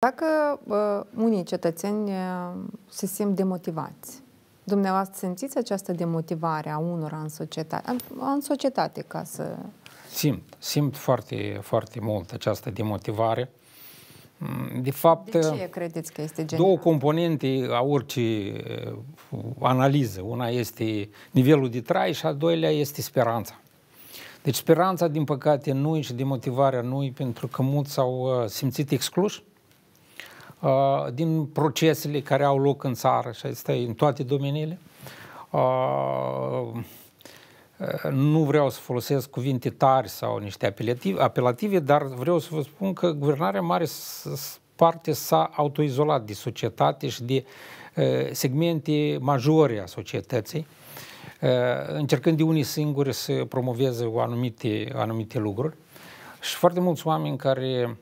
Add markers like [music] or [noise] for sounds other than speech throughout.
Dacă uh, unii cetățeni uh, se simt demotivați, dumneavoastră simțiți această demotivare a unora în societate, în societate ca să... Simt, simt foarte, foarte mult această demotivare. Mm, de fapt, de ce eh, credeți că este două componente a orice eh, analiză. Una este nivelul de trai și a doilea este speranța. Deci speranța, din păcate, nu e și demotivarea nu e pentru că mulți s-au simțit excluși Uh, din procesele care au loc în țară și asta e în toate domeniile. Uh, uh, nu vreau să folosesc cuvinte tari sau niște apelative, apelative dar vreau să vă spun că guvernarea mare parte s-a autoizolat de societate și de segmente majore a societății, încercând de unii singuri să promoveze o anumite, anumite lucruri. Și foarte mulți oameni care,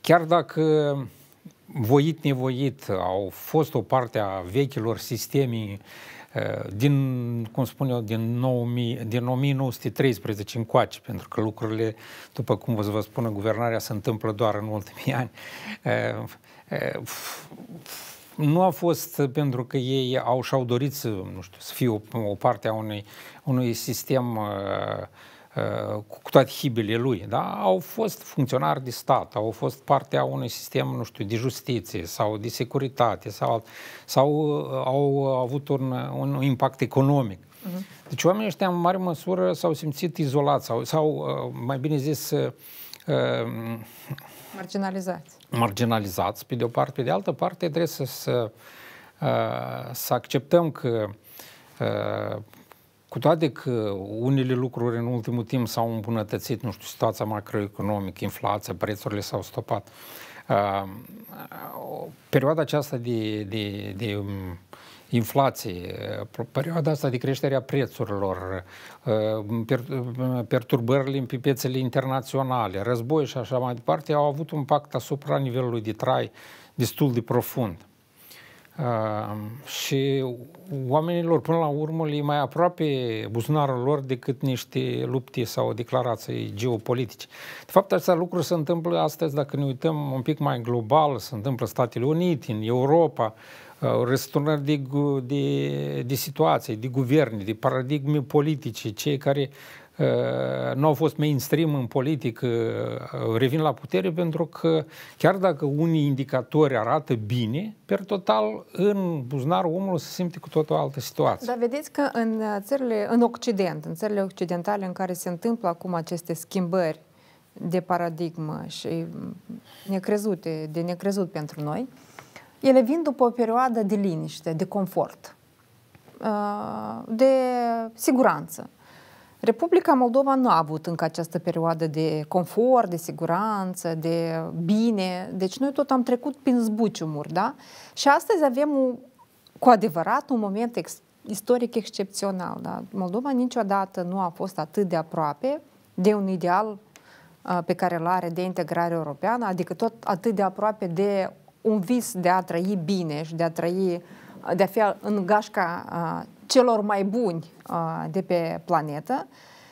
chiar dacă voit nevoit, au fost o parte a vechilor sistemii uh, din, cum spun eu, din, 9000, din 1913 încoace, pentru că lucrurile, după cum vă, vă spună guvernarea, se întâmplă doar în ultimii ani. Uh, uh, nu a fost pentru că ei au și-au dorit să, nu știu, să fie o, o parte a unui, unui sistem uh, Uh, cu toate hibele lui, da? au fost funcționari de stat, au fost partea unui sistem, nu știu, de justiție sau de securitate sau, sau uh, au avut un, un impact economic. Uh-huh. Deci oamenii ăștia în mare măsură s-au simțit izolați sau, sau uh, mai bine zis, marginalizați. Marginalizați, pe de o parte. Pe de altă parte, trebuie să, să, să acceptăm că cu toate că unele lucruri în ultimul timp s-au îmbunătățit, nu știu, situația macroeconomică, inflația, prețurile s-au stopat. Uh, perioada aceasta de, de, de um, inflație, uh, perioada asta de creștere a prețurilor, uh, perturbările în piețele internaționale, război și așa mai departe, au avut un impact asupra nivelului de trai destul de profund și oamenilor, până la urmă, e mai aproape buzunarul lor decât niște lupte sau declarații geopolitice. De fapt, aceste lucruri se întâmplă astăzi, dacă ne uităm un pic mai global, se întâmplă Statele Unite, în Europa, uh, răsturnări de, de, de situații, de guverne, de paradigme politice, cei care Eh, nu au fost mainstream în politică, eh, revin la putere pentru că chiar dacă unii indicatori arată bine, per total, în buznarul omului se simte cu tot o altă situație. Dar vedeți că în eh, țările, în Occident, în țările occidentale în care se întâmplă acum aceste schimbări de paradigmă și mm, necrezute, de necrezut pentru noi, ele vin după o perioadă de liniște, de confort, de siguranță. Republica Moldova nu a avut încă această perioadă de confort, de siguranță, de bine. Deci noi tot am trecut prin zbuciumuri, da? Și astăzi avem un, cu adevărat un moment ex, istoric excepțional, da? Moldova niciodată nu a fost atât de aproape de un ideal pe care îl are de integrare europeană, adică tot atât de aproape de un vis de a trăi bine și de a trăi, de a fi în gașca celor mai buni de pe planetă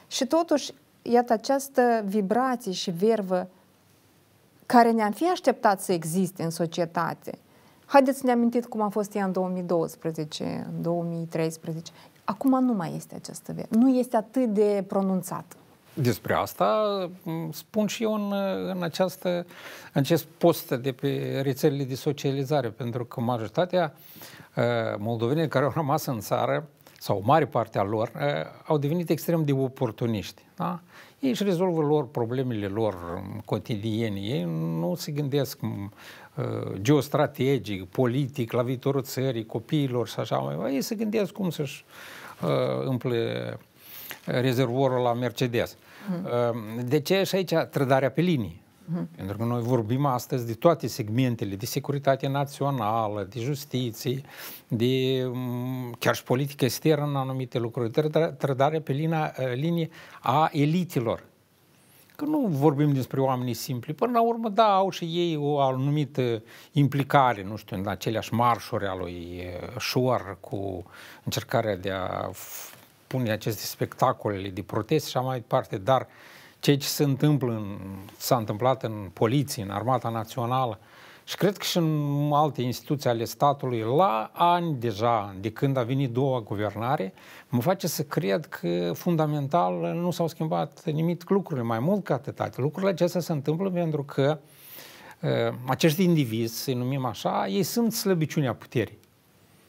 și totuși, iată, această vibrație și vervă care ne-am fi așteptat să existe în societate. Haideți să ne amintit cum a fost ea în 2012, în 2013. Acum nu mai este această vervă, nu este atât de pronunțată. Despre asta spun și eu în, în, această, în acest post de pe rețelele de socializare, pentru că majoritatea uh, moldovenilor care au rămas în țară, sau mare parte a lor, uh, au devenit extrem de oportuniști. Da? Ei își rezolvă lor problemele lor cotidiene, ei nu se gândesc uh, geostrategic, politic, la viitorul țării, copiilor și așa mai Ei se gândesc cum să-și uh, împle rezervorul la Mercedes. Mm. De ce și aici trădarea pe linii? Mm. Pentru că noi vorbim astăzi de toate segmentele, de securitate națională, de justiție, de mm, chiar și politică externă în anumite lucruri, trădarea pe linia, eh, linie a elitilor. Că nu vorbim despre oamenii simpli. Până la urmă, da, au și ei o anumită implicare, nu știu, în aceleași marșuri a lui eh, Șor cu încercarea de a spune, aceste spectacole de protest și așa mai departe, dar ceea ce se întâmplă, în, s-a întâmplat în poliție, în Armata Națională și cred că și în alte instituții ale statului, la ani deja, de când a venit doua guvernare, mă face să cred că fundamental nu s-au schimbat nimic lucrurile, mai mult ca atât. Lucrurile acestea se întâmplă pentru că uh, acești indivizi, să-i numim așa, ei sunt slăbiciunea puterii.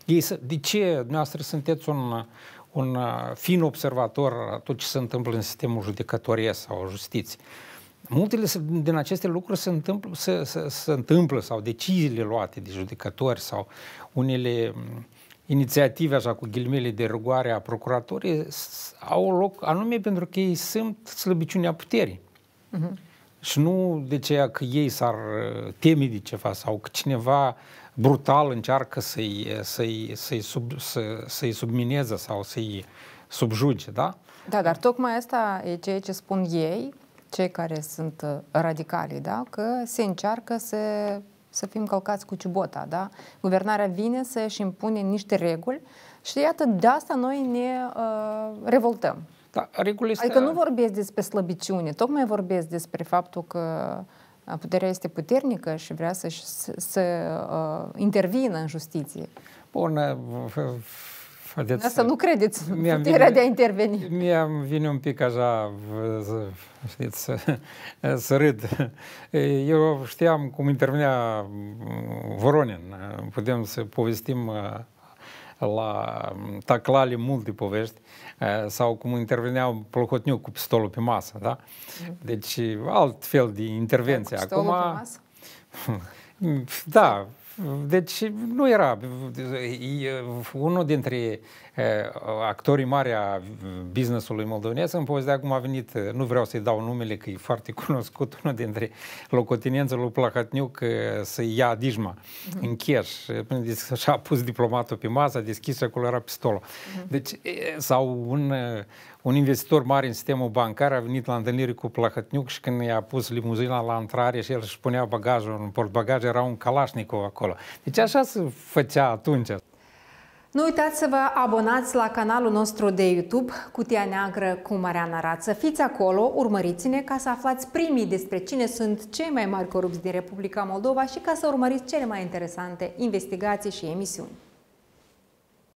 Ei, de ce dumneavoastră sunteți un un uh, fin observator a tot ce se întâmplă în sistemul judecătorie sau justiție. Multele din aceste lucruri se întâmplă, se, se, se întâmplă sau deciziile luate de judecători sau unele um, inițiative, așa cu ghilimele de rugoare a procuratorii, au loc anume pentru că ei sunt slăbiciunea puterii. Uh-huh și nu de ceea că ei s-ar uh, teme de ceva sau că cineva brutal încearcă să-i, uh, să-i, să-i, sub, să, să-i submineze sau să-i subjuge, da? Da, dar tocmai asta e ceea ce spun ei, cei care sunt uh, radicali, da? Că se încearcă să, să fim călcați cu ciubota, da? Guvernarea vine să-și impune niște reguli și iată, de asta noi ne uh, revoltăm. Da, regulile Adică nu vorbesc despre slăbiciune, tocmai vorbesc despre faptul că puterea este puternică și vrea să, să, să uh, intervină în justiție. Bun, Haideți Asta nu credeți, puterea vine, de a interveni. mi am vine un pic așa, știți, să, să râd. Eu știam cum intervenea Voronin. Putem să povestim la taclale multe povești, sau cum interveneau Plăhotniuc cu pistolul pe masă, da? Mm-hmm. Deci alt fel de intervenție. Da, Acum, pe masă? [laughs] da, deci nu era. Unul dintre actorii mari a businessului moldovenesc în de acum a venit, nu vreau să-i dau numele că e foarte [laughs] cunoscut unul dintre locotenenții lui Plahatniuc să ia dijma mhm. în cash și a pus diplomatul pe masă, a deschis și acolo era pistolul. Mhm. Deci sau un, un investitor mare în sistemul bancar a venit la întâlnire cu Plahătniuc și când i-a pus limuzina la intrare și el își punea bagajul în portbagaj, era un Kalashnikov acolo. Deci așa se făcea atunci. Nu uitați să vă abonați la canalul nostru de YouTube, Cutia Neagră cu Mariana Rață. Fiți acolo, urmăriți-ne ca să aflați primii despre cine sunt cei mai mari corupți din Republica Moldova și ca să urmăriți cele mai interesante investigații și emisiuni.